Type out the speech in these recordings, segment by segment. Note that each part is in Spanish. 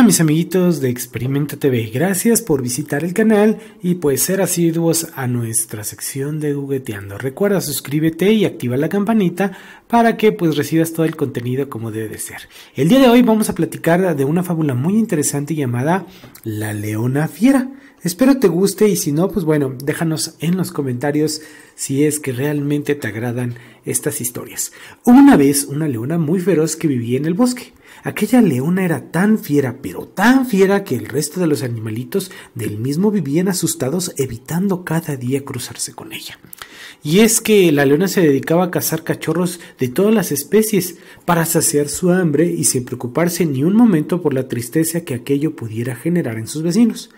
Hola mis amiguitos de Experimento TV, gracias por visitar el canal y pues ser asiduos a nuestra sección de jugueteando. Recuerda suscríbete y activa la campanita para que pues recibas todo el contenido como debe de ser. El día de hoy vamos a platicar de una fábula muy interesante llamada La Leona Fiera. Espero te guste y si no pues bueno déjanos en los comentarios si es que realmente te agradan estas historias. Una vez una leona muy feroz que vivía en el bosque. Aquella leona era tan fiera, pero tan fiera que el resto de los animalitos del mismo vivían asustados evitando cada día cruzarse con ella. Y es que la leona se dedicaba a cazar cachorros de todas las especies para saciar su hambre y sin preocuparse ni un momento por la tristeza que aquello pudiera generar en sus vecinos.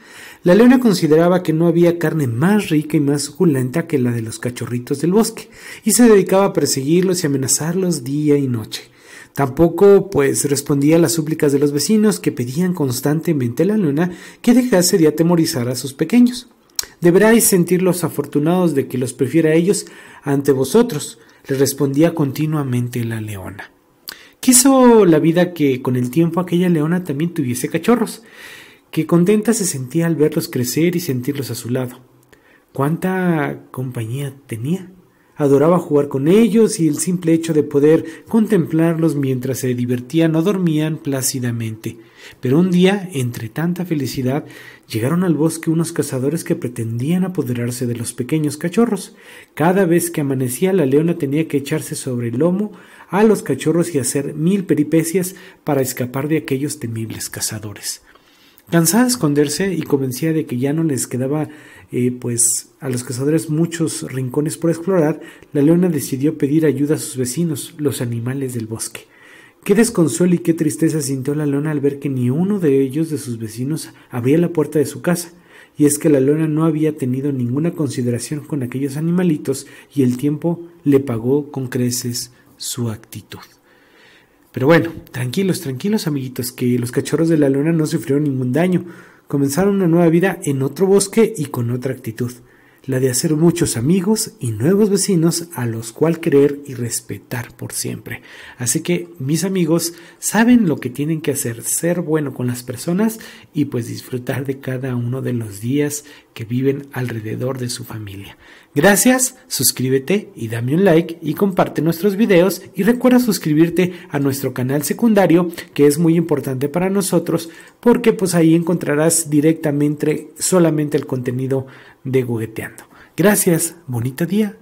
La leona consideraba que no había carne más rica y más suculenta que la de los cachorritos del bosque y se dedicaba a perseguirlos y amenazarlos día y noche. Tampoco pues respondía a las súplicas de los vecinos que pedían constantemente a la luna que dejase de atemorizar a sus pequeños. Deberáis sentirlos afortunados de que los prefiera a ellos ante vosotros, le respondía continuamente la leona. Quiso la vida que con el tiempo aquella leona también tuviese cachorros, que contenta se sentía al verlos crecer y sentirlos a su lado. ¿Cuánta compañía tenía? Adoraba jugar con ellos y el simple hecho de poder contemplarlos mientras se divertían o dormían plácidamente. Pero un día, entre tanta felicidad, llegaron al bosque unos cazadores que pretendían apoderarse de los pequeños cachorros. Cada vez que amanecía la leona tenía que echarse sobre el lomo a los cachorros y hacer mil peripecias para escapar de aquellos temibles cazadores. Cansada de esconderse y convencida de que ya no les quedaba eh, pues a los cazadores muchos rincones por explorar, la leona decidió pedir ayuda a sus vecinos, los animales del bosque. Qué desconsuelo y qué tristeza sintió la leona al ver que ni uno de ellos de sus vecinos abría la puerta de su casa, y es que la leona no había tenido ninguna consideración con aquellos animalitos y el tiempo le pagó con creces su actitud. Pero bueno, tranquilos, tranquilos amiguitos, que los cachorros de la luna no sufrieron ningún daño. Comenzaron una nueva vida en otro bosque y con otra actitud la de hacer muchos amigos y nuevos vecinos a los cual creer y respetar por siempre. Así que mis amigos saben lo que tienen que hacer, ser bueno con las personas y pues disfrutar de cada uno de los días que viven alrededor de su familia. Gracias, suscríbete y dame un like y comparte nuestros videos y recuerda suscribirte a nuestro canal secundario que es muy importante para nosotros porque pues ahí encontrarás directamente solamente el contenido de Jugueteando. Gracias, bonito día.